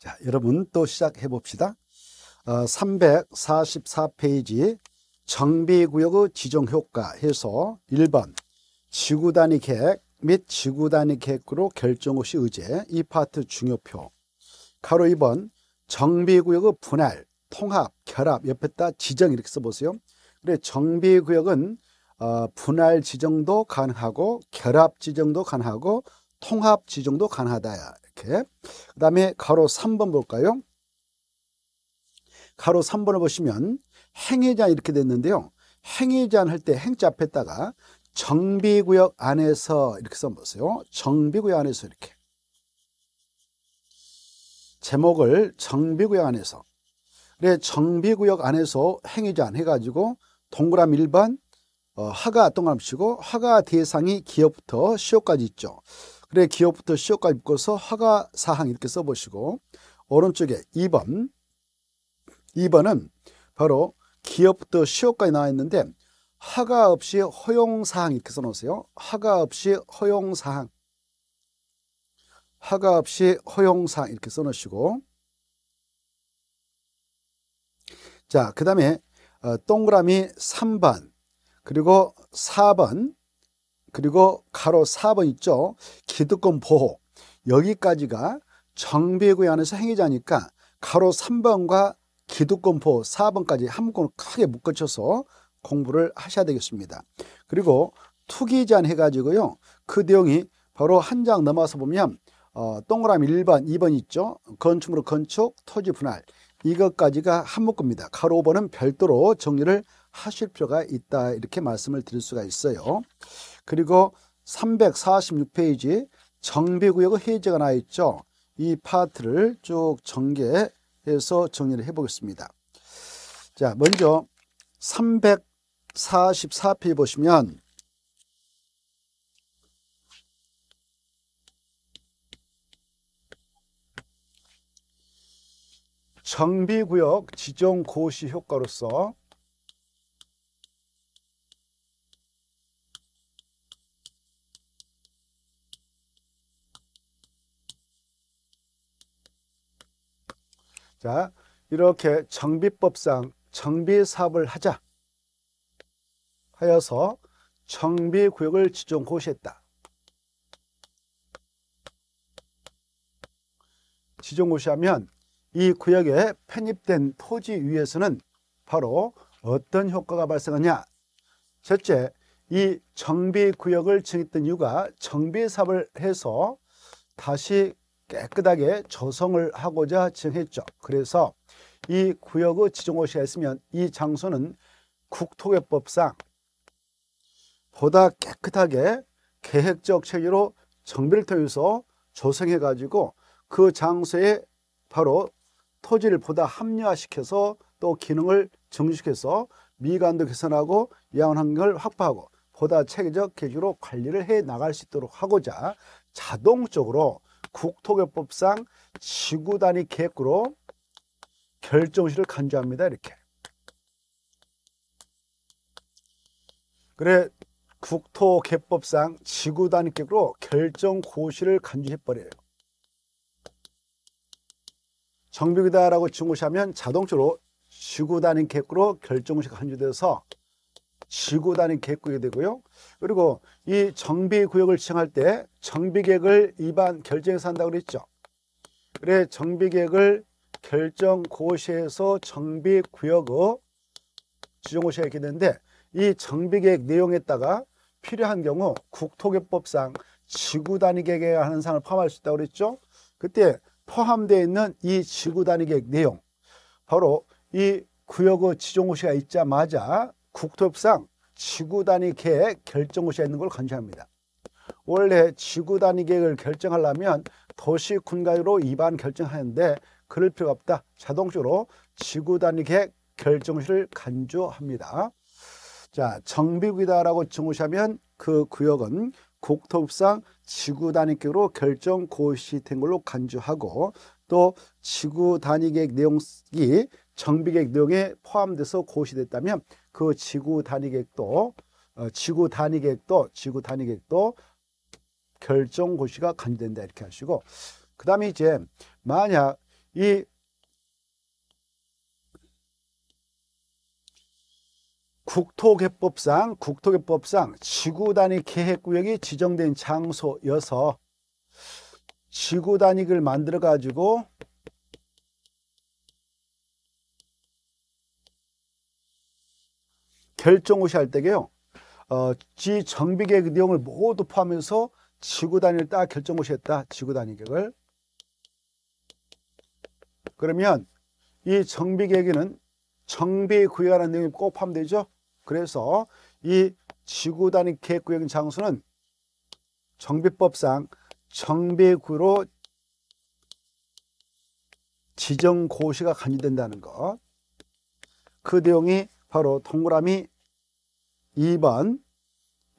자, 여러분 또 시작해 봅시다. 어, 344페이지 정비구역의 지정효과 해서 1번 지구 단위 계획 및 지구 단위 계획으로 결정 없이 의제 이 파트 중요표 가로 2번 정비구역의 분할, 통합, 결합 옆에다 지정 이렇게 써보세요. 그래 정비구역은 어, 분할 지정도 가능하고 결합 지정도 가능하고 통합 지정도 가능하다. 이렇게. 그 다음에 가로 3번 볼까요? 가로 3번을 보시면 행위제한 이렇게 됐는데요. 행위제한 할때 행자 앞에다가 정비구역 안에서 이렇게 써보세요. 정비구역 안에서 이렇게. 제목을 정비구역 안에서. 그래, 정비구역 안에서 행위제한 해가지고 동그라미 1번, 어, 하가 동그라미 치고 하가 대상이 기업부터 시효까지 있죠. 그래 기업부터 시효까지 묶어서 허가 사항 이렇게 써보시고 오른쪽에 2번 2번은 바로 기업부터 시효까지 나와 있는데 허가 없이 허용사항 이렇게 써놓으세요. 허가 없이 허용사항 허가 없이 허용사항 이렇게 써놓으시고 자, 그 다음에 어, 동그라미 3번 그리고 4번 그리고 가로 4번 있죠. 기득권 보호. 여기까지가 정비구역 안에서 행위자니까 가로 3번과 기득권 보호 4번까지 한 번을 크게 묶어쳐서 공부를 하셔야 되겠습니다. 그리고 투기 제한 해가지고요. 그 내용이 바로 한 장 넘어서 보면 어, 동그라미 1번, 2번 있죠. 건축물로 건축, 토지 분할 이것까지가 한 묶음입니다. 가로 5번은 별도로 정리를 하실 필요가 있다 이렇게 말씀을 드릴 수가 있어요. 그리고 346페이지 정비구역의 해제가 나 있죠. 이 파트를 쭉 전개해서 정리를 해보겠습니다. 자, 먼저 344페이지 보시면 정비구역 지정 고시 효과로서 자, 이렇게 정비법상 정비사업을 하자 하여서 정비구역을 지정 고시했다. 지정 고시하면 이 구역에 편입된 토지 위에서는 바로 어떤 효과가 발생하냐? 첫째, 이 정비구역을 정했던 이유가 정비사업을 해서 다시 깨끗하게 조성을 하고자 지정했죠. 그래서 이 구역의 지정호시가 있으면 이 장소는 국토개법상 보다 깨끗하게 계획적 체계로 정비를 통해서 조성해 가지고 그 장소에 바로 토지를 보다 합리화시켜서 또 기능을 정식해서 미관도 개선하고 야원 환경을 확보하고 보다 체계적 계기로 관리를 해 나갈 수 있도록 하고자 자동적으로 국토교법상 지구단위 계획으로 결정시를 간주합니다. 이렇게. 그래 국토개법상 지구단위 계획으로 결정 고시를 간주해버려요. 정비기다라고증오시하면 자동적으로 지구단위 계획으로 결정 고시가 간주되어서 지고 다니 계획이 되고요. 그리고 이 정비 구역을 지정할때 정비 계획을 위반 결정해서 한다고 그랬죠. 그래 정비 계획을 결정 고시에서 정비 구역을 지정 고시가 있겠는데 이 정비 계획 내용에다가 필요한 경우 국토개법상 지구 단위 계획에 하는 사항을 포함할 수 있다고 그랬죠. 그때 포함되어 있는 이 지구 단위 계획 내용 바로 이 구역의 지정고시가 있자마자 국토협상 지구 단위 계획 결정고시에 있는 걸 간주합니다. 원래 지구 단위 계획을 결정하려면 도시 군가로 입안 결정하는데 그럴 필요가 없다. 자동적으로 지구 단위 계획 결정시를 간주합니다. 자, 정비구이다라고 증오시하면 그 구역은 국토법상 지구 단위계로 결정 고시된 걸로 간주하고 또 지구 단위계획 내용이 정비계획 내용에 포함돼서 고시됐다면 그 지구 단위객도 어, 지구 단위객도 지구 단위객도 결정 고시가 간주된다 이렇게 하시고 그 다음에 이제 만약 이 국토개법상 국토개법상 지구 단위 계획구역이 지정된 장소여서 지구 단위를 만들어 가지고 결정호시할 때게요. 어, 지 정비계획 내용을 모두 포함해서 지구 단위를 딱 결정고시 했다. 지구 단위 계획을. 그러면 이 정비 계획에는 정비 구역에 관한 내용이 꼭 포함되죠. 그래서 이 지구 단위 계획 구역 장소는 정비법상 정비구로 지정고시가 간주된다는 것. 그 내용이 바로 동그라미 2번,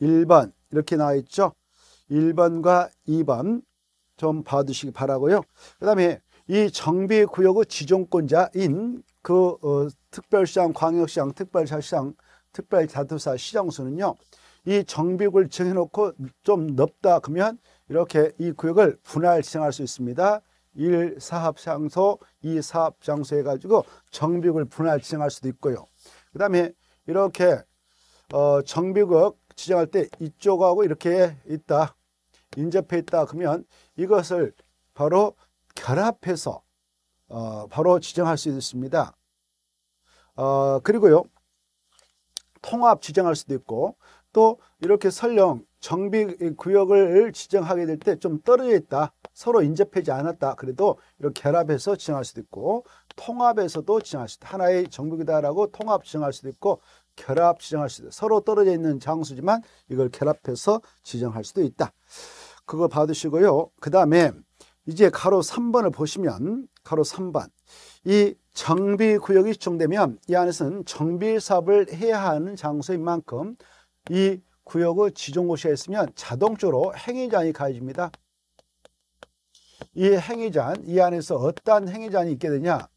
1번 이렇게 나와 있죠. 1번과 2번 좀 봐두시기 바라고요. 그 다음에 이 정비구역의 지정권자인 그 어, 특별시장, 광역시장, 특별자시장, 특별자투사 시장수는요. 이정비구역을 정해놓고 좀 넓다 그러면 이렇게 이 구역을 분할 지정할 수 있습니다. 1 사업장소, 2 사업장소 해가지고 정비구역을 분할 지정할 수도 있고요. 그 다음에 이렇게 어, 정비국 지정할 때 이쪽하고 이렇게 있다. 인접해 있다. 그러면 이것을 바로 결합해서 어, 바로 지정할 수 있습니다. 어, 그리고요. 통합 지정할 수도 있고 또 이렇게 설령 정비 구역을 지정하게 될 때 좀 떨어져 있다. 서로 인접하지 않았다. 그래도 이렇게 결합해서 지정할 수도 있고 통합에서도 지정할 수도 하나의 정국이다라고 통합 지정할 수도 있고 결합 지정할 수도 있 서로 떨어져 있는 장수지만 이걸 결합해서 지정할 수도 있다. 그거 받으시고요. 그 다음에 이제 가로 3번을 보시면 가로 3번 이 정비구역이 지정되면 이 안에서는 정비사업을 해야 하는 장소인 만큼 이 구역의 지정고시가 있으면 자동적으로 행위장이 가해집니다. 이 행위장, 이 안에서 어떠한 행위장이 있게 되냐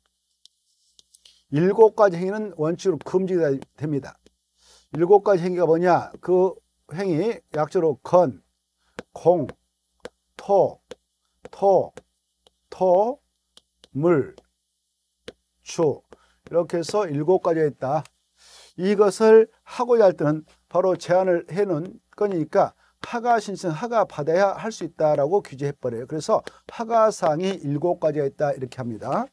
일곱 가지 행위는 원칙으로 금지 됩니다. 일곱 가지 행위가 뭐냐? 그 행위 약자로 건, 공, 토, 토, 토, 물, 추 이렇게 해서 일곱 가지가 있다. 이것을 하고자 할 때는 바로 제안을 해놓은 거니까 하가 신청 하가 받아야 할 수 있다라고 규제해버려요. 그래서 하가상이 일곱 가지가 있다 이렇게 합니다.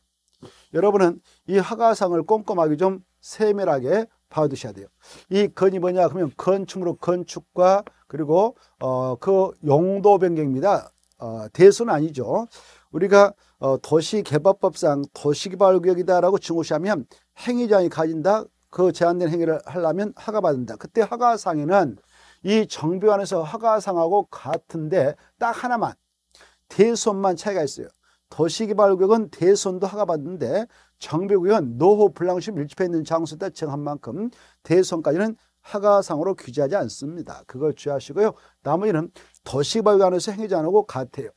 여러분은 이 하가상을 꼼꼼하게 좀 세밀하게 봐두셔야 돼요. 이 건이 뭐냐 그러면 건축으 건축과 그리고 어, 그 용도 변경입니다. 어, 대수는 아니죠. 우리가 어, 도시개발법상 도시개발구역이다라고 증오시하면 행위장이 가진다. 그 제한된 행위를 하려면 하가받는다. 그때 하가상에는 이 정비관에서 하가상하고 같은데 딱 하나만 대수만 차이가 있어요. 도시개발구역은 대선도 하가받는데 정비구역은 노후 불량심 밀집해 있는 장소에다 정한 만큼 대선까지는 하가상으로 규제하지 않습니다. 그걸 주의하시고요. 나머지는 도시개발구역 안에서 행위지 않고 같아요.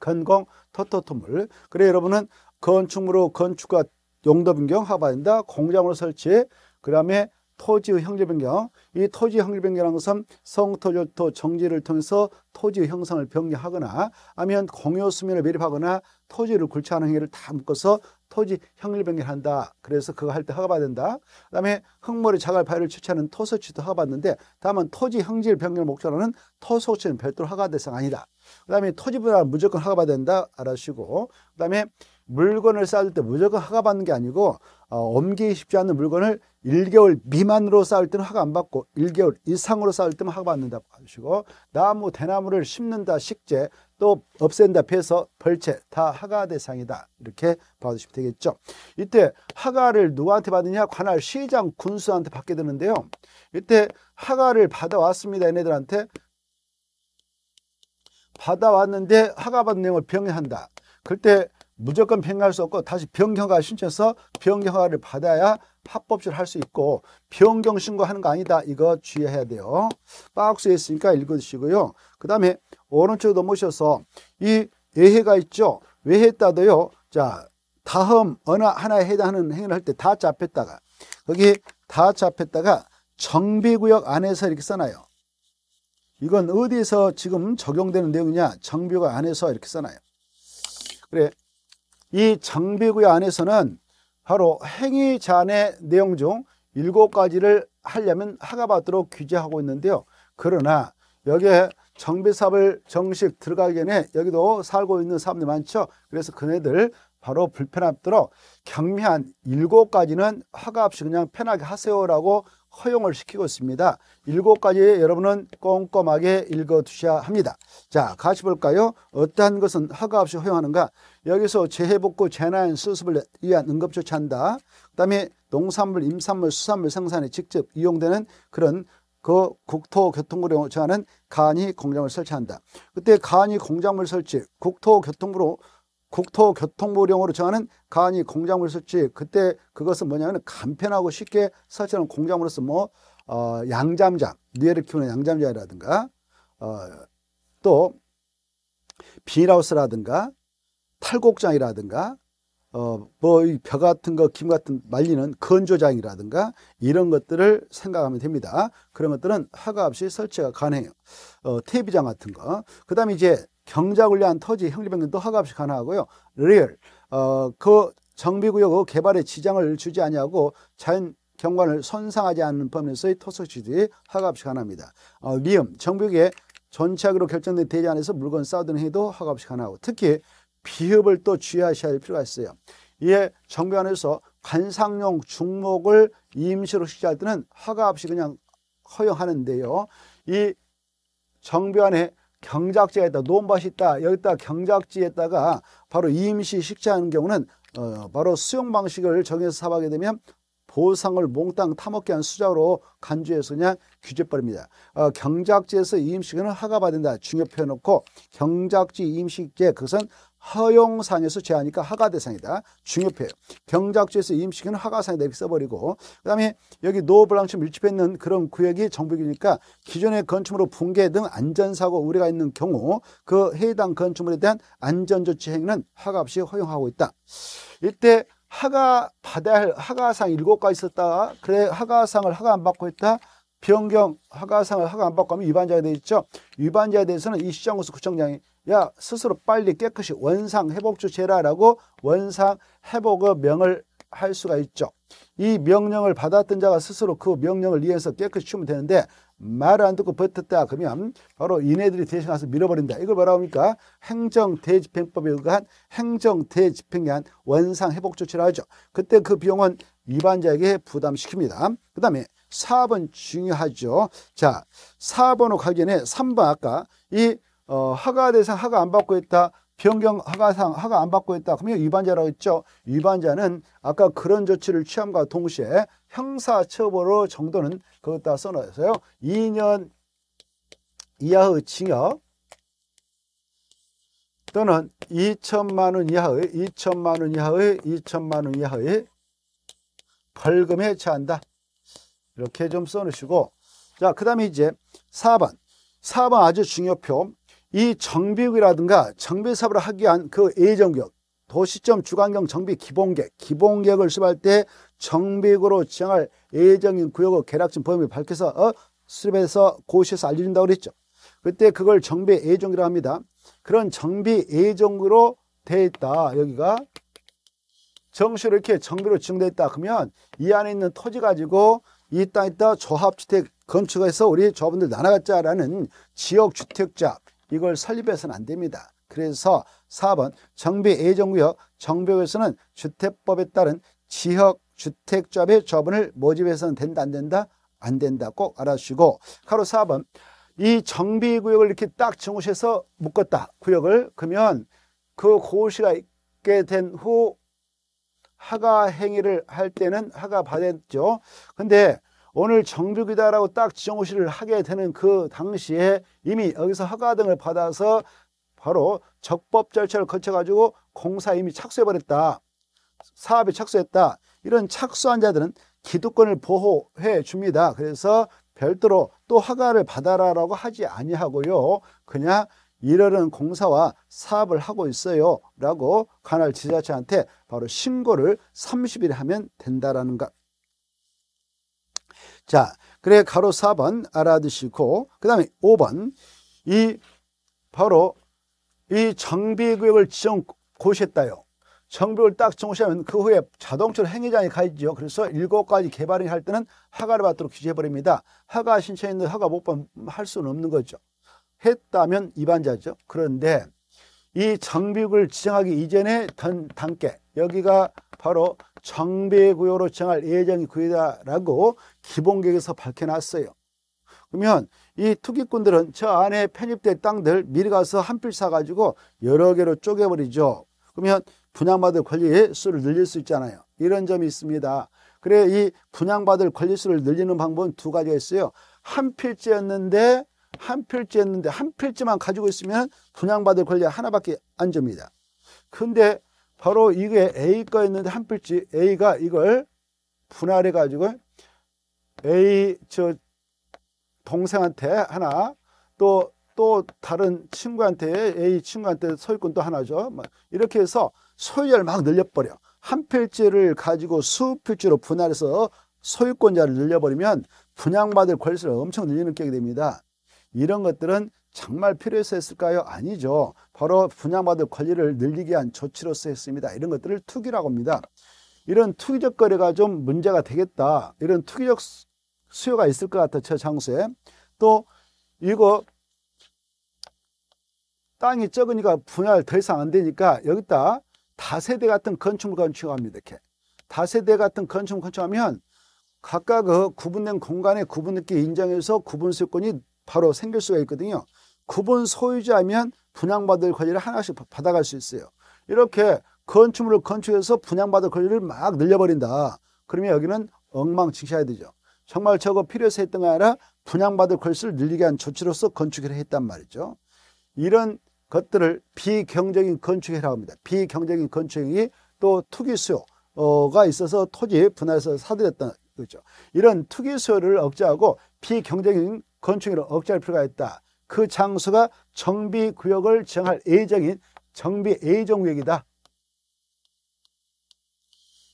건공, 토토토물. 그래 여러분은 건축물로 건축과 용도 변경 하가받는다. 공장으로 설치. 그 다음에 토지의 형질 변경. 이 토지 형질 변경이라는 것은 성토절토 정지를 통해서 토지 의 형상을 변경하거나 아니면 공유 수면을 매립하거나 토지를 굴착하는 행위를 다 묶어서 토지 형질 변경한다. 그래서 그거 할 때 허가받아야 된다. 그다음에 흙머리 자갈 파열을 취하는 토소치도 허가받는데 다만 토지 형질 변경을 목적으로 하는 토소취는 별도로 허가 대상 아니다. 그다음에 토지 분할 무조건 허가받아야 된다. 알아주시고 그다음에 물건을 쌓을 때 무조건 허가받는 게 아니고 어, 엄기기 쉽지 않은 물건을 1개월 미만으로 쌓을 때는 허가 안 받고 1개월 이상으로 쌓을 때는 허가 받는다고 하시고 나무 대나무를 심는다 식재 또 없앤다 폐서 벌채 다 허가 대상이다 이렇게 봐주시면 되겠죠 이때 허가를 누구한테 받느냐 관할 시장 군수한테 받게 되는데요 이때 허가를 받아왔습니다 얘네들한테 받아왔는데 허가 받은 내용을 병행한다 그때 무조건 변경할 수 없고 다시 변경허 신청해서 변경허를 받아야 합법실 할수 있고 변경 신고하는 거 아니다. 이거 주의해야 돼요. 박스에 있으니까 읽어주시고요. 그 다음에 오른쪽 넘어오셔서 이 외해가 있죠. 왜했다도요자 다음 어느 하나에 해당하는 행위를 할 때 다 잡혔다가 거기 다 잡혔다가 정비구역 안에서 이렇게 써놔요. 이건 어디에서 지금 적용되는 내용이냐 정비구역 안에서 이렇게 써놔요. 그래 이 장비구이 안에서는 바로 행위 제한의 내용 중 일곱 가지를 하려면 허가받도록 규제하고 있는데요. 그러나 여기에 정비사업을 정식 들어가기 전에 여기도 살고 있는 사람들이 많죠. 그래서 그네들 바로 불편하도록 경미한 일곱 가지는 화가 없이 그냥 편하게 하세요라고 허용을 시키고 있습니다. 일곱 가지 여러분은 꼼꼼하게 읽어두셔야 합니다. 자, 같이 볼까요? 어떠한 것은 허가 없이 허용하는가? 여기서 재해복구, 재난, 수습을 위한 응급조치한다. 그 다음에 농산물, 임산물, 수산물 생산에 직접 이용되는 그런 그 국토교통부로 정하는 간이 공장을 설치한다. 그때 간이 공장물 설치, 국토교통부로 국토교통부령으로 정하는 간이 공작물 설치 그때 그것은 뭐냐면 간편하고 쉽게 설치하는 공작물로서 뭐 어, 양잠장 뇌를 키우는 양잠장이라든가 어, 또 비닐하우스라든가 탈곡장이라든가 어, 뭐벼 같은 거, 김 같은 말리는 건조장이라든가 이런 것들을 생각하면 됩니다. 그런 것들은 허가 없이 설치가 가능해요. 어, 퇴비장 같은 거. 그 다음에 이제 경자군량 토지 형리변경도 허가없이 가능하고요. 리얼 어, 그 정비구역 의 개발에 지장을 주지 아니하고 자연 경관을 손상하지 않는 범위에서의 토속취설이 허가없이 가능합니다. 어, 리음 정비구역의 전체하기로 결정된 대지 안에서 물건 쌓아두는 행위도 허가없이 가능하고 특히 비흡을 또 주의하셔야 할 필요가 있어요. 이에 정비 안에서 관상용 중목을 임시로 식재할 때는 허가 없이 그냥 허용하는데요. 이 정비 안에 경작지에다 논밭이 있다 여기다 경작지에다가 바로 임시 식재하는 경우는 어, 바로 수용 방식을 정해서 사업하게 되면 보상을 몽땅 타먹게 한 수작으로 간주해서 그냥 규제벌입니다. 어, 경작지에서 임식은 허가받는다. 중요 표놓고 경작지 임식제 그것은 허용상에서 제하니까 하가대상이다. 중요해요. 경작지에서 임시기는 하가상이다. 이렇게 써버리고 그 다음에 여기 노블랑치 밀집해 있는 그런 구역이 정부기니까 기존의 건축물로 붕괴 등 안전사고 우려가 있는 경우 그 해당 건축물에 대한 안전조치 행위는 하가 없이 허용하고 있다. 이때 하가 받아야 할 하가상 일곱 가지 있었다. 그래 하가상을 하가 안 받고 있다. 변경 허가상을 허가 안 받고 하면 위반자가 되어 있죠. 위반자에 대해서는 이 시장구수 구청장이 야 스스로 빨리 깨끗이 원상 회복 조치해라라고 원상 회복의 명을 할 수가 있죠. 이 명령을 받았던 자가 스스로 그 명령을 이해해서 깨끗이 치면 되는데 말을 안 듣고 버텼다 그러면 바로 이네들이 대신 와서 밀어버린다. 이걸 뭐라 합니까? 행정대집행법에 의한 거 행정대집행에 한 원상회복조치라 하죠. 그때 그 비용은 위반자에게 부담시킵니다. 그 다음에 4번 중요하죠. 자, 4번으로 가기 전에 3번 아까 이 어, 허가 대상 허가 안 받고 있다. 변경 허가상 허가 안 받고 있다. 그러면 위반자라고 했죠. 위반자는 아까 그런 조치를 취함과 동시에 형사처벌로 정도는 거기다 써놓으세요. 2년 이하의 징역 또는 2천만 원 이하의 2천만 원 이하의 2천만 원 이하의 벌금에 처한다. 이렇게 좀 써놓으시고 자, 그 다음에 이제 4번. 4번 아주 중요표. 이 정비구이라든가 정비 사업을 하기 위한 그 예정격, 도시점 주간경 정비 기본계획, 기본계획을 수립할 때 정비구로 지정할 예정인 구역의 계략적 범위를 밝혀서 어? 수립해서 고시에서 알려준다고 그랬죠. 그때 그걸 정비 예정이라 합니다. 그런 정비 예정으로 되어 있다. 여기가 정시로 이렇게 정비로 지정되어 있다. 그러면 이 안에 있는 토지 가지고 이따 이따 조합주택 건축해서 우리 조합원들 나눠갖자라는 지역주택자 이걸 설립해서는 안 됩니다. 그래서 4번 정비 예정구역 정비역에서는 주택법에 따른 지역주택자합의조합을 모집해서는 된다 안 된다 안 된다 꼭 알아주시고 가로 4번 이 정비구역을 이렇게 딱 정우셔서 묶었다 구역을 그러면 그 고시가 있게 된후 하가 행위를 할 때는 하가 받았죠. 근데 오늘 정벽기다라고딱 지정호시를 하게 되는 그 당시에 이미 여기서 허가 등을 받아서 바로 적법 절차를 거쳐가지고 공사 이미 착수해버렸다. 사업에 착수했다. 이런 착수한 자들은 기득권을 보호해 줍니다. 그래서 별도로 또 허가를 받아라라고 하지 아니하고요. 그냥 이러는 공사와 사업을 하고 있어요 라고 관할 지자체한테 바로 신고를 3 0일 하면 된다라는 것. 자 그래 가로 4번 알아두시고 그 다음에 5번 이 바로 이 정비구역을 지정 고시했다요. 정비를 딱 정시하면 그 후에 자동차으로 행위장이 가있죠. 그래서 7 가지 개발을 할 때는 허가를 받도록 규제해버립니다. 허가 신청했는데 허가 못할 수는 없는 거죠. 했다면 이반자죠 그런데 이정비구을 지정하기 이전에 단, 단계 여기가 바로 정비구역으로 정할 예정이 구이다라고 기본계획에서 밝혀놨어요. 그러면 이 투기꾼들은 저 안에 편입된 땅들 미리 가서 한 필 사가지고 여러 개로 쪼개버리죠. 그러면 분양받을 권리의 수를 늘릴 수 있잖아요. 이런 점이 있습니다. 그래 이 분양받을 권리 수를 늘리는 방법은 두 가지가 있어요. 한 필지였는데 한 필지였는데 한 필지만 가지고 있으면 분양받을 권리 하나밖에 안 줍니다. 근데 바로 이게 A 거였는데 한 필지 A가 이걸 분할해 가지고 A 저 동생한테 하나 또또 또 다른 친구한테 A 친구한테 소유권또 하나죠. 뭐 이렇게 해서 소유자를 막 늘려버려. 한 필지를 가지고 수필지로 분할해서 소유권자를 늘려버리면 분양받을 권리를 엄청 늘리는 게 됩니다. 이런 것들은 정말 필요해서 했을까요? 아니죠. 바로 분양받을 권리를 늘리기 위한 조치로서 했습니다. 이런 것들을 투기라고 합니다. 이런 투기적 거래가 좀 문제가 되겠다. 이런 투기적 수요가 있을 것 같아, 요저 장소에. 또 이거 땅이 적으니까 분할 더 이상 안 되니까 여기다 다세대 같은 건축물 건축합니다. 이렇게. 다세대 같은 건축물 건축하면 각각 그 구분된 공간에 구분 있게 인정해서 구분 수요권이 바로 생길 수가 있거든요. 구분 소유자면 분양받을 권리를 하나씩 받아갈 수 있어요. 이렇게 건축물을 건축해서 분양받을 권리를 막 늘려버린다. 그러면 여기는 엉망진창이 되죠. 정말 저거 필요해서 했던 게 아니라 분양받을 권리를 늘리게 한 조치로서 건축을 했단 말이죠. 이런 것들을 비경적인 건축이라고 합니다. 비경적인 건축이 또 투기 수요가 있어서 토지 분할해서 사들였던 거죠. 이런 투기 수요를 억제하고 비경적인 건축으로 억제할 필요가 있다. 그 장소가 정비구역을 정할 예정인 정비예정구역이다.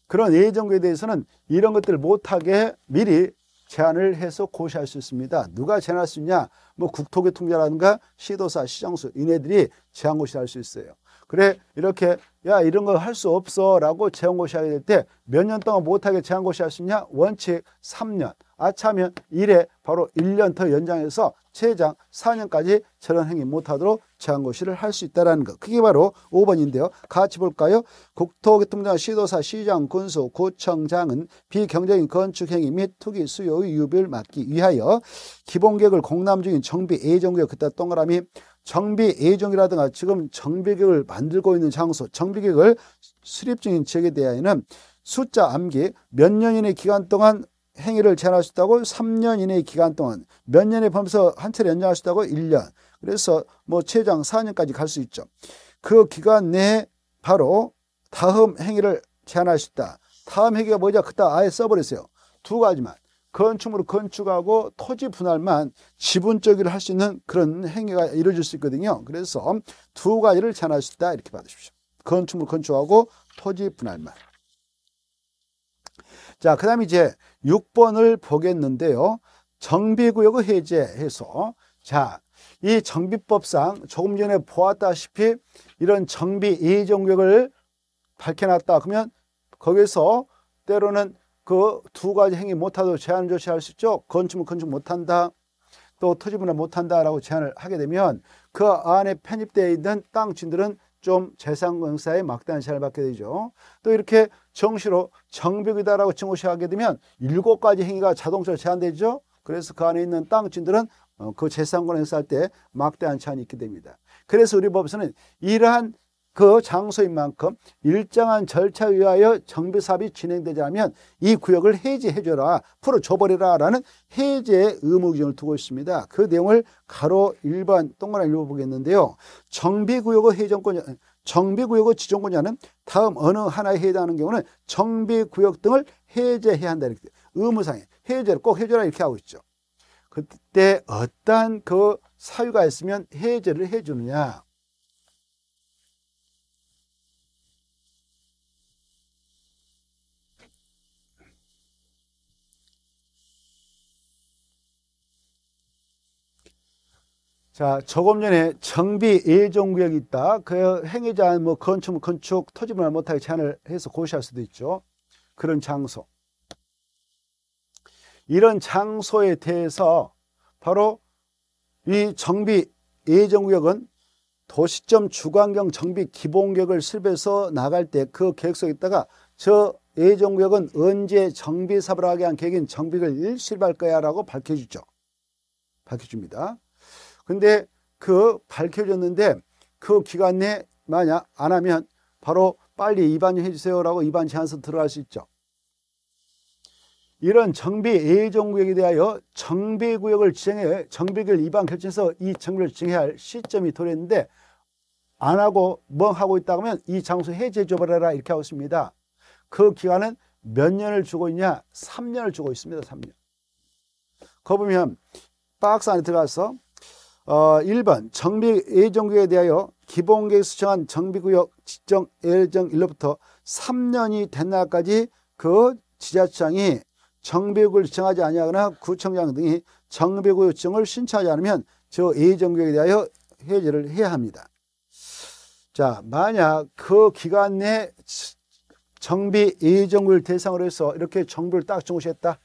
그런 예정구에 역 대해서는 이런 것들을 못하게 미리 제안을 해서 고시할 수 있습니다. 누가 제안할수 있냐? 뭐 국토교통부라든가 시도사, 시장수, 이네들이 제한 고시할 수 있어요. 그래 이렇게 야 이런 거 할 수 없어 라고 재원고시 하게 될 때 몇 년 동안 못하게 재원고시 할수 있냐 원칙 3년 아차면 1회 바로 1년 더 연장해서 최장 4년까지 저런 행위 못하도록 제한고시를 할 수 있다는 거 그게 바로 5번인데요. 같이 볼까요? 국토교통장 시도사 시장 군수 구청장은 비경쟁인 건축행위 및 투기 수요의 유비를 막기 위하여 기본계획을 공람 중인 정비 예정구역 그다 동그라미 정비 예정이라든가 지금 정비계획을 만들고 있는 장소, 정비계획을 수립 중인 지역에 대하여는 숫자 암기 몇 년 이내 기간 동안 행위를 제한할 수 있다고 3년 이내 기간 동안 몇 년에 범서 한 차례 연장할 수 있다고 1년 그래서 뭐 최장 4년까지 갈 수 있죠. 그 기간 내에 바로 다음 행위를 제한할 수 있다. 다음 행위가 뭐냐? 그다 아예 써버렸어요두 가지만. 건축물을 건축하고 토지 분할만 지분적으로 할수 있는 그런 행위가 이루어질 수 있거든요. 그래서 두 가지를 제한할 수 있다 이렇게 받으십시오. 건축물 건축하고 토지 분할만. 자, 그 다음 에 이제 6번을 보겠는데요. 정비구역을 해제해서 자, 이 정비법상 조금 전에 보았다시피 이런 정비 이종구역을 밝혀놨다 그러면 거기서 때로는 그두 가지 행위 못하도록 제한을 조치할 수 있죠. 건축은 건축 못한다. 또 토지분할 못한다라고 제한을 하게 되면 그 안에 편입되어 있는 땅진들은좀 재산공사에 막대한 제한을 받게 되죠. 또 이렇게 정시로 정벽이다라고 증오시하게 되면 일곱 가지 행위가 자동적으로 제한되죠. 그래서 그 안에 있는 땅진들은그 어, 재산권 행사할 때 막대한 제한이 있게 됩니다. 그래서 우리 법에서는 이러한 그 장소인 만큼 일정한 절차에 의하여 정비 사업이 진행되자면 이 구역을 해제해 줘라 풀어 줘버리라 라는 해제 의무 규정을 두고 있습니다 그 내용을 가로 1번 동그라미 읽어보겠는데요 정비구역의 해정권 정비구역의 지정권자는 다음 어느 하나에 해당하는 경우는 정비구역 등을 해제해야 한다 이렇게 의무상에 해제를 꼭 해줘라 이렇게 하고 있죠 그때 어떠한 그 사유가 있으면 해제를 해주느냐 자, 저금련에 정비 예정구역이 있다. 그 행위자는 뭐 건축, 건축, 토지분할 못하게 제한을 해서 고시할 수도 있죠. 그런 장소. 이런 장소에 대해서 바로 이 정비 예정구역은 도시점 주관경 정비 기본계획을 실패해서 나갈 때 그 계획서에 있다가 저 예정구역은 언제 정비사업을 하게 한 계획인 정비를 실시할 거야 라고 밝혀주죠. 밝혀줍니다. 근데 그 밝혀졌는데 그 기간 내에 만약 안 하면 바로 빨리 입안해 주세요라고 입안 제한서 들어갈 수 있죠. 이런 정비 예정구역에 대하여 정비구역을 지정해 정비구역 입안 결정해서 이 정비를 지정해야 할 시점이 도래했는데 안 하고 멍하고 있다 하면이 장소 해제해 줘버려라 이렇게 하고 있습니다. 그 기간은 몇 년을 주고 있냐? 3년을 주고 있습니다. 3년. 거 보면 박스 안에 들어가서 어, 1번 정비 예정구역에 대하여 기본계획 수정한 정비구역 지정 예정 일로부터 3년이 된 날까지 그 지자체장이 정비구역을 지정하지 아니하거나 구청장 등이 정비구역 지정을 신청하지 않으면 저 예정구역에 대하여 해제를 해야 합니다. 자, 만약 그 기간 내 정비 예정구를 대상으로 해서 이렇게 정부를딱정시했다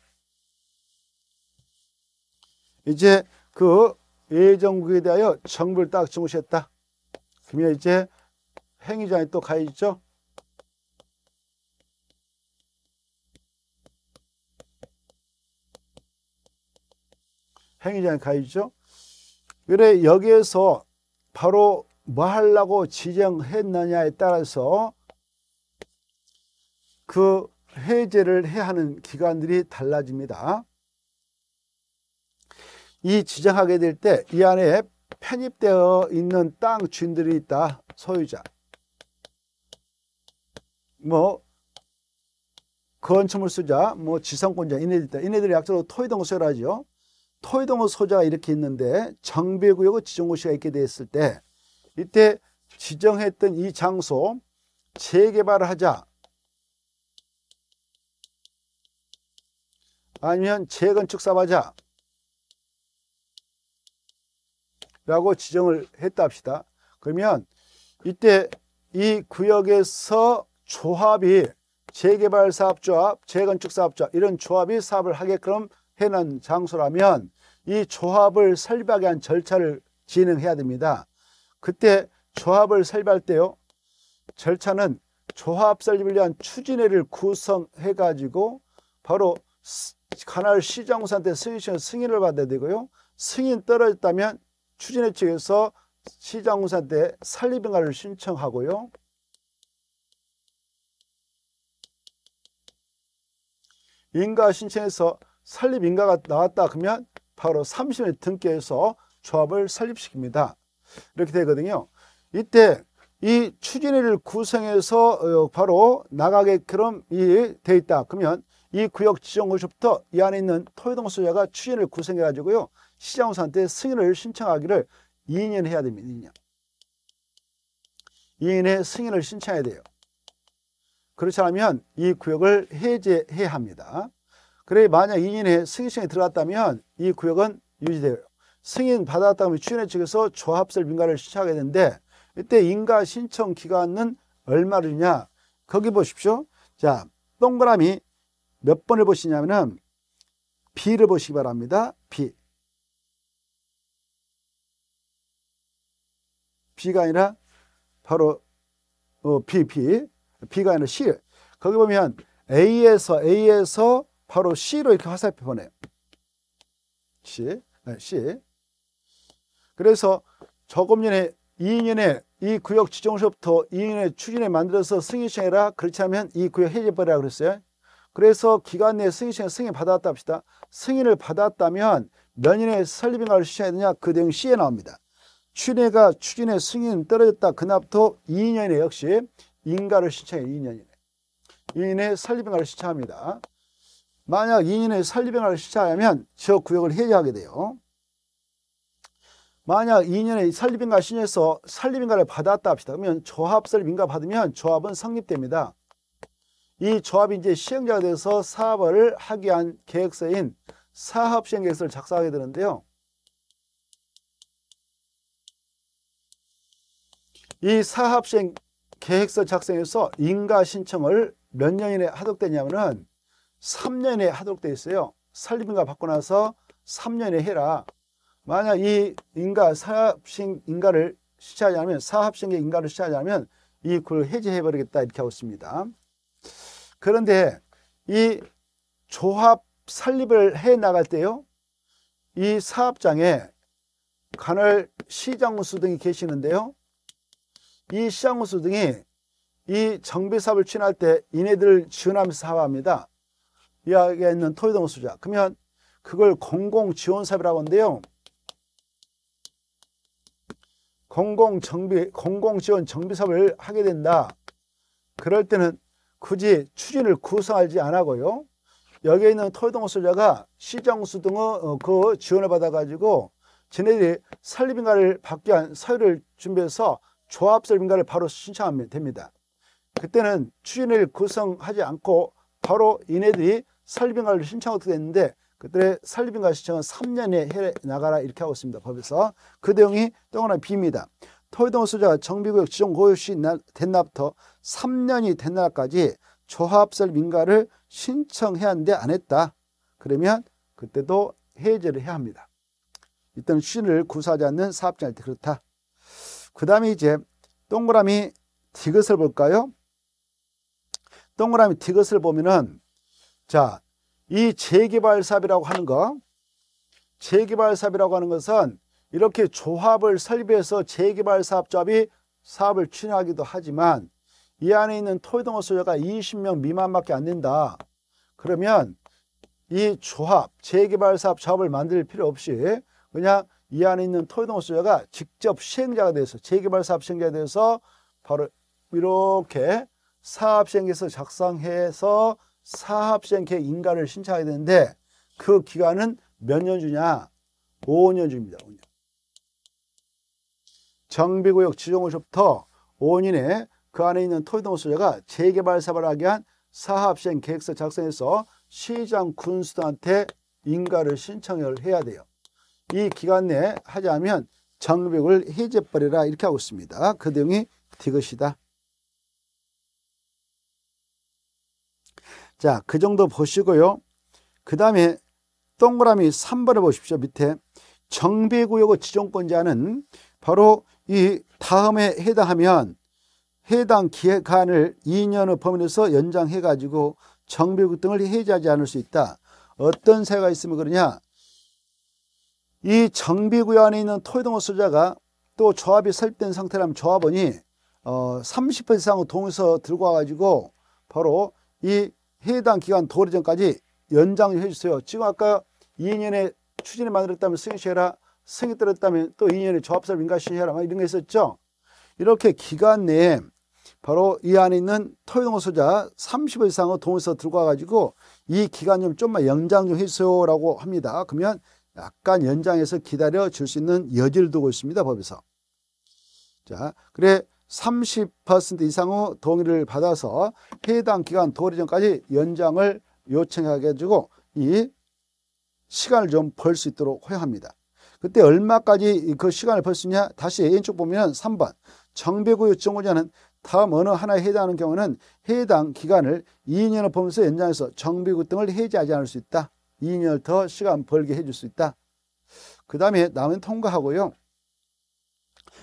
이제 그 예정국에 대하여 정부를 딱 중시했다. 그러면 이제 행위장에 또가 있죠. 행위장에 가 있죠. 그래 여기에서 바로 뭐 하려고 지정했느냐에 따라서 그 해제를 해야 하는 기관들이 달라집니다. 이 지정하게 될 때 이 안에 편입되어 있는 땅 주인들이 있다. 소유자. 뭐 건축물 소유자, 뭐 지상권자 이네들 있다. 이네들이 약자로 토의동호 소유라 하죠 토의동호 소유자가 이렇게 있는데 정비구역의 지정고시가 있게 되었을 때 이때 지정했던 이 장소 재개발을 하자 아니면 재건축 사업하자 라고 지정을 했다 합시다. 그러면 이때 이 구역에서 조합이 재개발 사업조합, 재건축 사업조합 이런 조합이 사업을 하게끔 해놓은 장소라면 이 조합을 설립하게 한 절차를 진행해야 됩니다. 그때 조합을 설립할 때요. 절차는 조합 설립을 위한 추진회를 구성해 가지고 바로 관할 시정사한테 승인을 받아야 되고요. 승인 떨어졌다면 추진회 측에서 시장공사한테 산립인가를 신청하고요. 인가 신청해서 산립인가가 나왔다 그러면 바로 30일 등기해서 조합을 설립시킵니다 이렇게 되거든요. 이때 이 추진회를 구성해서 어, 바로 나가게 그럼 이돼 있다. 그러면 이 구역 지정구시부터 이 안에 있는 토요동소자가 추진을 구성해가지고요. 시장우사한테 승인을 신청하기를 2인연 해야 됩니다. 2인 2인의 승인을 신청해야 돼요. 그렇지 않으면 이 구역을 해제해야 합니다. 그래 만약 2인의 승인이 들어갔다면 이 구역은 유지돼요. 승인 받았다면 추연회 측에서 조합설 민가를 신청하게 되는데 이때 인가 신청 기간은 얼마를냐 거기 보십시오. 자 동그라미 몇 번을 보시냐면은 B를 보시기 바랍니다. B B가 아니라 바로 어, B, B. B가 아니라 C. 거기 보면 A에서 A에서 바로 C로 이렇게 화살표 보내요. C. 네, C. 그래서 저금년에 2년에 이 구역 지정서부터 2년에 추진에 만들어서 승인청해라. 그렇지 않으면 이 구역 해제버리라 그랬어요. 그래서 기간 내에 승인청에 승인 받았다 합시다. 승인을 받았다면 몇 년에 설립인가를 시작해야 냐그 내용 C에 나옵니다. 추인가 추진의 승인 은 떨어졌다. 그날부터 2년에 역시 인가를 신청해 2년이네. 2년에 설립인가를 신청합니다. 만약 2년에 설립인가를 신청하면 지역구역을 해제하게 돼요. 만약 2년에 설립인가 신청해서 설립인가를 받았다 합시다. 그러면 조합 설립인가 받으면 조합은 성립됩니다. 이 조합이 이제 시행자가 돼서 사업을 하기 위한 계획서인 사업시행계획서를 작성하게 되는데요. 이 사업시행 계획서 작성에서 인가 신청을 몇 년에 하도되냐면은 3년에 하도돼 있어요. 산림인가 받고 나서 3년에 해라. 만약 이 인가 사업시행 인가를 시작하자면 사업시행 인가를 시작하자면 이 글을 해제해버리겠다 이렇게 하고 있습니다. 그런데 이 조합 설립을 해 나갈 때요. 이 사업장에 관할 시장수 등이 계시는데요. 이 시장호수 등이 이 정비사업을 추진할 때 이네들을 지원하면서 사업합니다. 이야기에 있는 토이동 호수자. 그러면 그걸 공공지원사업이라고 하는데요. 공공정비, 공공지원 정비사업을 하게 된다. 그럴 때는 굳이 추진을 구성하지 않고요. 여기에 있는 토이동 호수자가 시장호수 등의 어, 그 지원을 받아가지고 지네들이 설립인가를 받기 위한 서류를 준비해서 조합설명가를 바로 신청하면 됩니다. 그때는 추진을 구성하지 않고 바로 이네들이설빙인가를 신청하게 됐는데 그때 설빙인가 신청은 3년에 해 나가라 이렇게 하고 있습니다. 법에서 그 내용이 또하나 비입니다. 토의동수자가 정비구역 지정고유시 된 날부터 3년이 된 날까지 조합설 민가를 신청해야 하는데 안 했다. 그러면 그때도 해제를 해야 합니다. 일단 추진을 구사하지 않는 사업자한테 그렇다. 그 다음에 이제 동그라미 디귿을 볼까요? 동그라미 디귿을 보면은 자, 이 재개발 사업이라고 하는 거 재개발 사업이라고 하는 것은 이렇게 조합을 설립해서 재개발 사업조합이 사업을 추진하기도 하지만 이 안에 있는 토이동호 소유자가 20명 미만밖에 안 된다. 그러면 이 조합, 재개발 사업 조합을 만들 필요 없이 그냥 이 안에 있는 토요동 수요가 직접 시행자가 돼서 재개발 사업 시행자가 돼서 바로 이렇게 사업 시행에서 작성해서 사업 시행 계획 인가를 신청해야 되는데 그 기간은 몇 년 주냐? 5년 주입니다 5년. 정비구역 지정호부터 5년 이내 그 안에 있는 토요동 수요가 재개발 사업을 하게 한 사업 시행 계획서 작성해서 시장 군수단한테 인가를 신청을 해야 돼요. 이 기간 내에 하자면 정벽을 해제버리라 이렇게 하고 있습니다. 그 등이 디귿이다. 자, 그 정도 보시고요. 그 다음에 동그라미 3번을 보십시오. 밑에 정비구역의 지정권자는 바로 이 다음에 해당하면 해당 기간을 2년의 범위에서 연장해가지고 정비구 등을 해제하지 않을 수 있다. 어떤 사유가 있으면 그러냐. 이 정비구역 안에 있는 토요동호 소자가 또 조합이 설립된 상태라면 조합원이 어, 30% 이상의 동의서 들고 와가지고 바로 이 해당 기간 도리 전까지 연장해 주세요. 지금 아까 2년에 추진을 만들었다면 승인시해라. 승인 떨었다면 또 2년에 조합설 민가시해라막 이런 게 있었죠. 이렇게 기간 내에 바로 이 안에 있는 토요동호 소자 30일 이상의 동의서 들고 와가지고 이 기간 좀 좀만 연장 좀 해주세요라고 합니다. 그러면 약간 연장해서 기다려 줄 수 있는 여지를 두고 있습니다. 법에서. 자, 그래 30% 이상의 동의를 받아서 해당 기간 도리 전까지 연장을 요청하게 해주고 이 시간을 좀 벌 수 있도록 허용합니다. 그때 얼마까지 그 시간을 벌 수 있냐? 다시 왼쪽 보면 3번 정배구 요청후자는 다음 어느 하나에 해당하는 경우는 해당 기간을 2년을 보면서 연장해서 정비구 등을 해지하지 않을 수 있다. 2년 더 시간 벌게 해줄 수 있다. 그 다음에 남은 통과하고요.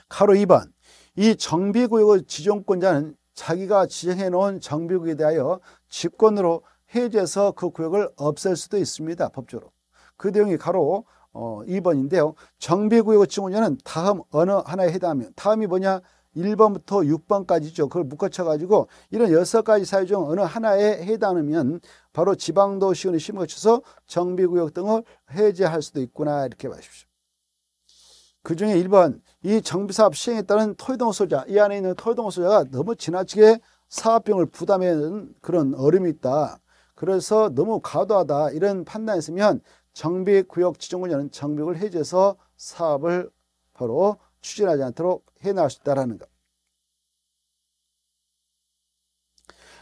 카로 2번 이 정비구역의 지정권자는 자기가 지정해 놓은 정비구역에 대하여 직권으로 해제해서 그 구역을 없앨 수도 있습니다. 법적으로. 그 내용이 가로 2번인데요. 어, 정비구역의 지정권자는 다음 어느 하나에 해당하면 다음이 뭐냐? 1번부터 6번까지죠. 그걸 묶어쳐가지고 이런 6가지 사유 중 어느 하나에 해당하면 바로 지방도시원의 심을 거쳐서 정비구역 등을 해제할 수도 있구나 이렇게 봐십시오. 그 중에 1번 이 정비사업 시행에 따른 토의동소자 이 안에 있는 토의동소자가 너무 지나치게 사업비용을 부담하는 그런 어려움이 있다. 그래서 너무 과도하다 이런 판단했으면 정비구역 지정군자는 정비구역을 해제해서 사업을 바로 추진하지 않도록 해나갈 수 있다라는 것.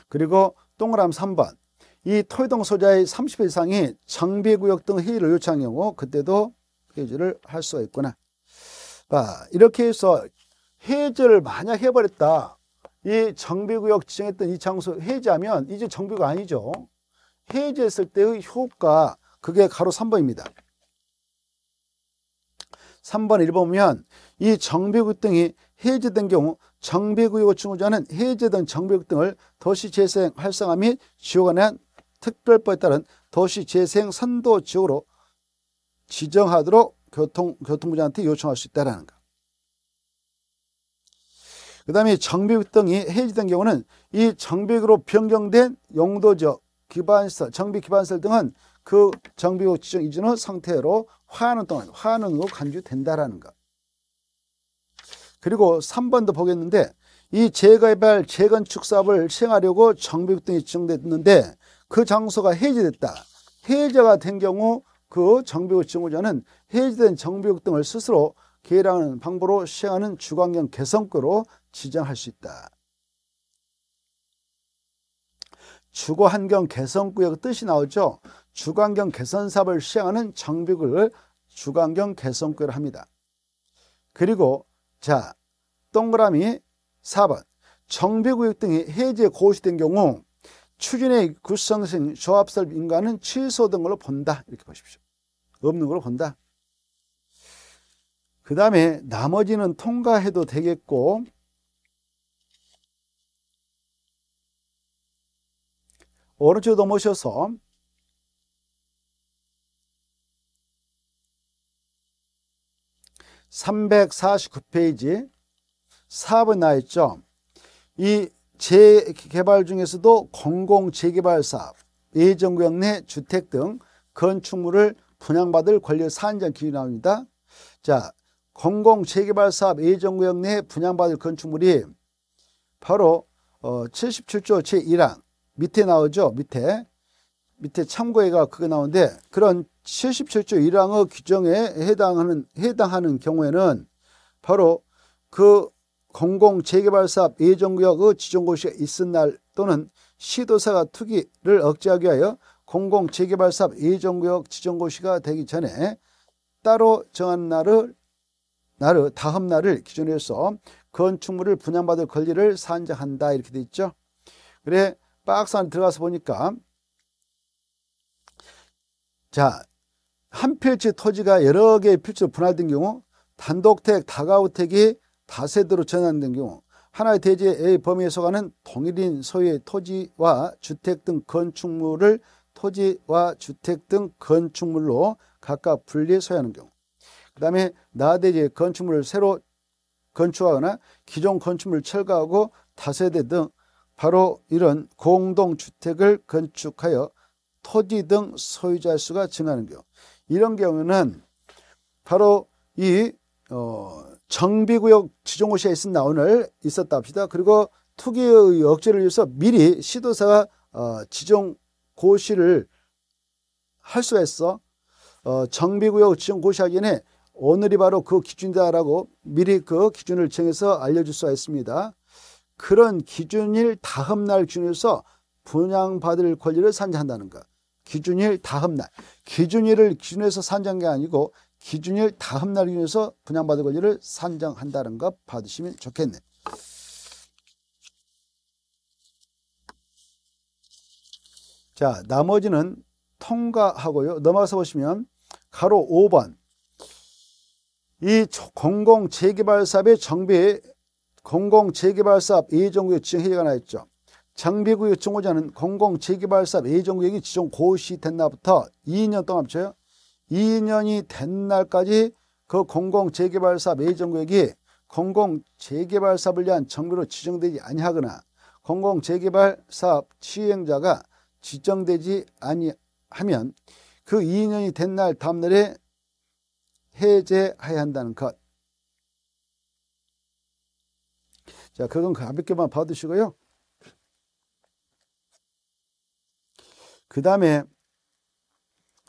그리고 동그라미 3번. 이 토이동 소자의 30회 이상이 정비구역 등 회의를 요청한 경우 그때도 해지를 할 수가 있구나. 아, 이렇게 해서 해제를 만약 해버렸다. 이 정비구역 지정했던 이 장소 해제하면 이제 정비가 아니죠. 해제했을 때의 효과 그게 가로 3번입니다. 3번 1보면 이정비구 등이 해제된 경우 정비구역을 중후자는 해제된 정비구 등을 도시재생 활성화 및지원에 대한 특별법에 따른 도시재생 선도 지역으로 지정하도록 교통, 교통부장한테 요청할 수 있다는 라 것. 그 다음에 정비구 등이 해제된 경우는 이정비구로 변경된 용도적 기반시설, 정비기반시설 등은 그정비구 지정 이전 의 상태로 화하는 동안 화하는 으로 간주된다라는 것. 그리고 3번도 보겠는데 이 재개발 재건축 사업을 시행하려고 정비국 등이 지정됐는데 그 장소가 해제됐다. 해제가 된 경우 그 정비국 지정자는 해제된 정비국 등을 스스로 계량하는 방법으로 시행하는 주관경 개선구로 지정할 수 있다. 주거환경 개선구역 뜻이 나오죠. 주관경 개선 사업을 시행하는 정비국을 주관경 개선구를 역 합니다. 그리고 자, 동그라미 4번. 정비구역 등이 해제 고시된 경우 추진의 구성성, 조합설, 인과는 취소된 걸로 본다. 이렇게 보십시오. 없는 걸로 본다. 그 다음에 나머지는 통과해도 되겠고 오른쪽넘어오셔서 349페이지 4번에 나 있죠. 이 재개발 중에서도 공공 재개발 사업, 예정구역 내 주택 등 건축물을 분양받을 권리 사안정 기준이 나옵니다. 자, 공공 재개발 사업 예정구역 내 분양받을 건축물이 바로 어, 77조 제1항 밑에 나오죠. 밑에 밑에 참고해가 그게 나오는데 그런 77조 1항의 규정에 해당하는 해당하는 경우에는 바로 그 공공 재개발 사업 예정 구역의 지정 고시가 있은 날 또는 시도사가 투기를 억제하기 위하여 공공 재개발 사업 예정 구역 지정 고시가 되기 전에 따로 정한 날을 날을 다음 날을 기준으로 해서 건축물을 분양받을 권리를 산정한다 이렇게 돼 있죠. 그래 박스 안에 들어가서 보니까 자한 필지 토지가 여러 개의 필지로 분할된 경우 단독택, 다가우택이 다세대로 전환된 경우 하나의 대지의 범위에 속하는 동일인 소유의 토지와 주택 등 건축물을 토지와 주택 등 건축물로 각각 분리 소유하는 경우 그 다음에 나대지의 건축물을 새로 건축하거나 기존 건축물을 철거하고 다세대 등 바로 이런 공동주택을 건축하여 토지 등 소유자 수가 증가하는 경우 이런 경우는 바로 이 어, 정비구역 지정고시에 있었나 오늘 있었다 합시다. 그리고 투기의 억제를 위해서 미리 시도사가 어, 지정고시를 할수가 있어 어, 정비구역 지정고시하기 전에 오늘이 바로 그 기준이다라고 미리 그 기준을 정해서 알려줄 수가 있습니다. 그런 기준일 다음날 기준에서 분양받을 권리를 산지한다는 것. 기준일 다음 날 기준일을 기준해서 산정한 게 아니고 기준일 다음 날 기준해서 분양받을 권리를 산정한다는 것 받으시면 좋겠네 자 나머지는 통과하고요 넘어가서 보시면 가로 5번 이 공공재개발사업의 정비 공공재개발사업 이종구 지정회의가 나있죠 장비구 요청후자는 공공재개발 사업 예정구역이 지정 고시된 날부터 2년 동안 합쳐요. 2년이 된 날까지 그 공공재개발 사업 예정구역이 공공재개발 사업을 위한 정비로 지정되지 아니하거나 공공재개발 사업 시행자가 지정되지 아니하면 그 2년이 된 날 다음날에 해제해야 한다는 것. 자, 그건 가볍게만 봐두시고요. 그 다음에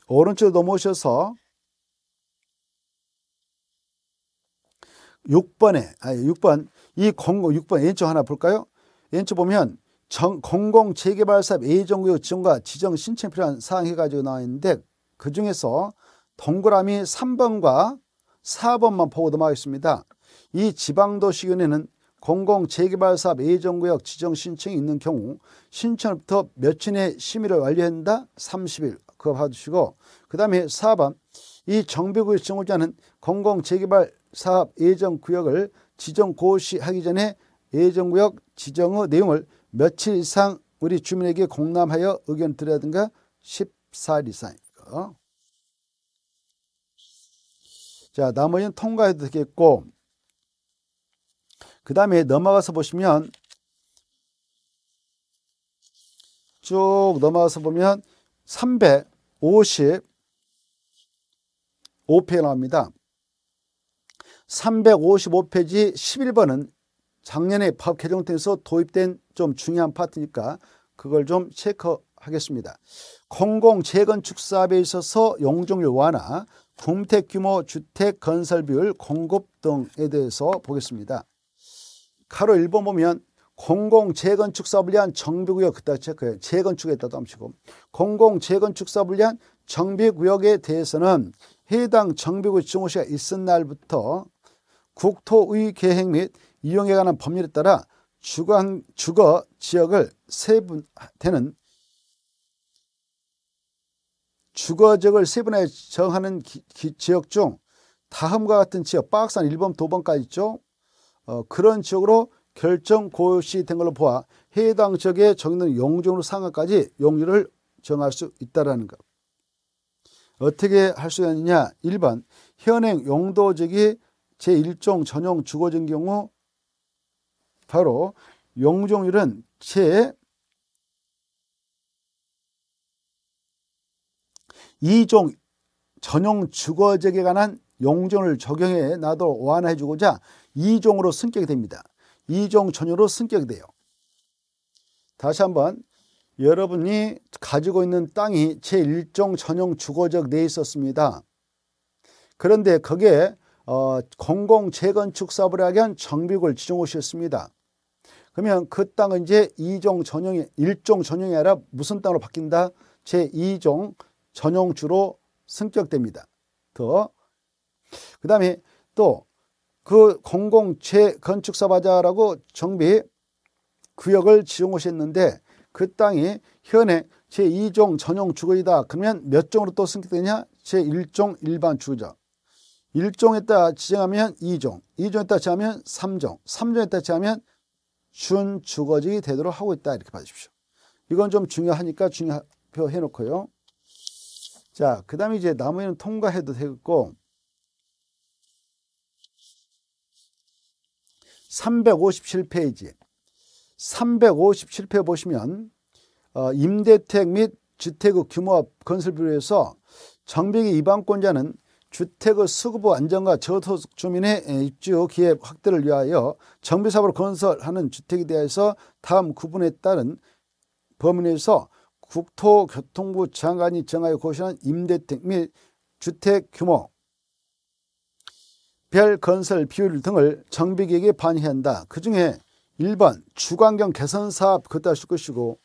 오른쪽으로 넘어오셔서 6번에 아니 6번 예, 이 00, 6번 왼쪽 하나 볼까요? 왼쪽 보면 정, 공공 재개발 사업 예정구역 지정과 지정 신청 필요한 사항 해가지고 나와 있는데 그 중에서 동그라미 3번과 4번만 보고 넘어가겠습니다. 이지방도시위원는 공공 재개발 사업 예정구역 지정 신청이 있는 경우 신청부터 며칠 내에 심의를 완료한다 30일 그거 봐주시고 그 다음에 4번 이 정비구역 지정하지 공공 재개발 사업 예정구역을 지정 고시하기 전에 예정구역 지정의 내용을 며칠 이상 우리 주민에게 공람하여 의견 드라든가 14일 이상 자 나머지는 통과해도 되겠고 그 다음에 넘어가서 보시면 쭉 넘어가서 보면 355페이지 나옵니다. 355페이지 11번은 작년에 법 개정통에서 도입된 좀 중요한 파트니까 그걸 좀 체크하겠습니다. 공공 재건축 사업에 있어서 용적률 완화, 공택 규모 주택 건설 비율 공급 등에 대해서 보겠습니다. 가로 1번 보면 공공 재건축 사업을 위한 정비구역 그다지크 재건축에 따다 음시고 공공 재건축 사업을 위한 정비구역에 대해서는 해당 정비구역 증오시가 있은 날부터 국토의 계획 및 이용에 관한 법률에 따라 주거, 주거 지역을 세분되는 주거 지역을 세분해 정하는 기, 기, 지역 중 다음과 같은 지역 박스한 1번, 2번까지 있죠. 어, 그런 지역으로 결정 고시된 걸로 보아 해당 지역에 적용는 용적으로 상하까지 용률를 정할 수 있다라는 것. 어떻게 할 수 있느냐? 1번 현행 용도지이 제1종 전용 주거지인 경우 바로 용적률은 제 2종 전용 주거지역에 관한 용종을 적용해 나도 완화해 주고자 이종으로 승격이 됩니다. 이종 전유로 승격이 돼요. 다시 한번 여러분이 가지고 있는 땅이 제1종 전용 주거적 내에 있었습니다. 그런데 거기에 어, 공공 재건축 사업을 하게 한 정비구를 지정오셨습니다. 그러면 그 땅은 이제 2종 전용이 1종 전용이 아니라 무슨 땅으로 바뀐다? 제2종 전용주로 승격됩니다. 더. 그 다음에 또그 공공 재건축 사업자라고 정비 구역을 지은 곳이 있는데 그 땅이 현에 제2종 전용 주거이다. 그러면 몇 종으로 또 승계되냐? 제1종 일반 주거자. 1종에 따라 지정하면 2종, 2종에 따라 지정하면 3종, 3종에 따라 지정하면 준주거지 되도록 하고 있다. 이렇게 봐주십시오. 이건 좀 중요하니까 중요표 해놓고요. 자, 그 다음에 이제 나무에는 통과해도 되겠고 357페이지 357페 보시면 어, 임대택 및 주택의 규모와 건설비로에서 정비기 이방권자는 주택의 수급의 안정과 저소득 주민의 입주 기회 확대를 위하여 정비사업으 건설하는 주택에 대해서 다음 구분에 따른 범위 내에서 국토교통부 장관이 정하여 고시한 임대택 및 주택 규모 별 건설 비율 등을 정비계획에 반영한다. 그 중에 1번 주관경 개선 사업 그것도 하실 것이고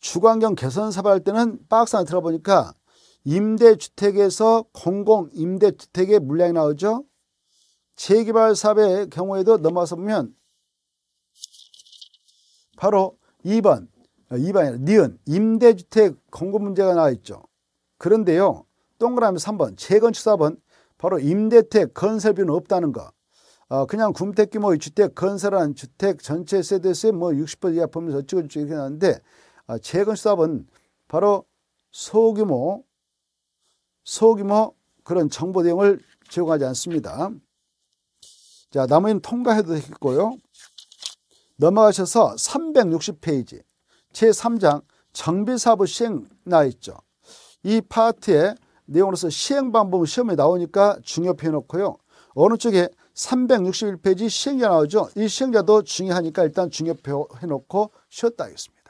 주관경 개선 사업 할 때는 박스 안에 들어보니까 임대주택에서 공공임대주택의 물량이 나오죠. 재개발 사업의 경우에도 넘어서 보면 바로 2번, 2번이 아니라 니은 임대주택 공급 문제가 나와 있죠. 그런데요. 동그라미 3번 재건축 사업은 바로 임대택 건설비는 없다는 거. 어, 그냥 굶택 규모 뭐 주택 건설한 주택 전체 세대세 뭐60% 이하 범위에서 어찌고저찌 이렇게 나는데 어, 아, 최근 수답은 바로 소규모 소규모 그런 정보 대용을 제공하지 않습니다. 자, 나머지는 통과해도 되겠고요. 넘어가셔서 360페이지 제3장 정비사업 시행 나 있죠. 이 파트에 내용으로서 시행 방법은 시험에 나오니까 중요해 표 놓고요. 어느 쪽에 361페이지 시행자 나오죠. 이 시행자도 중요하니까 일단 중요해 표 놓고 쉬었다 하겠습니다.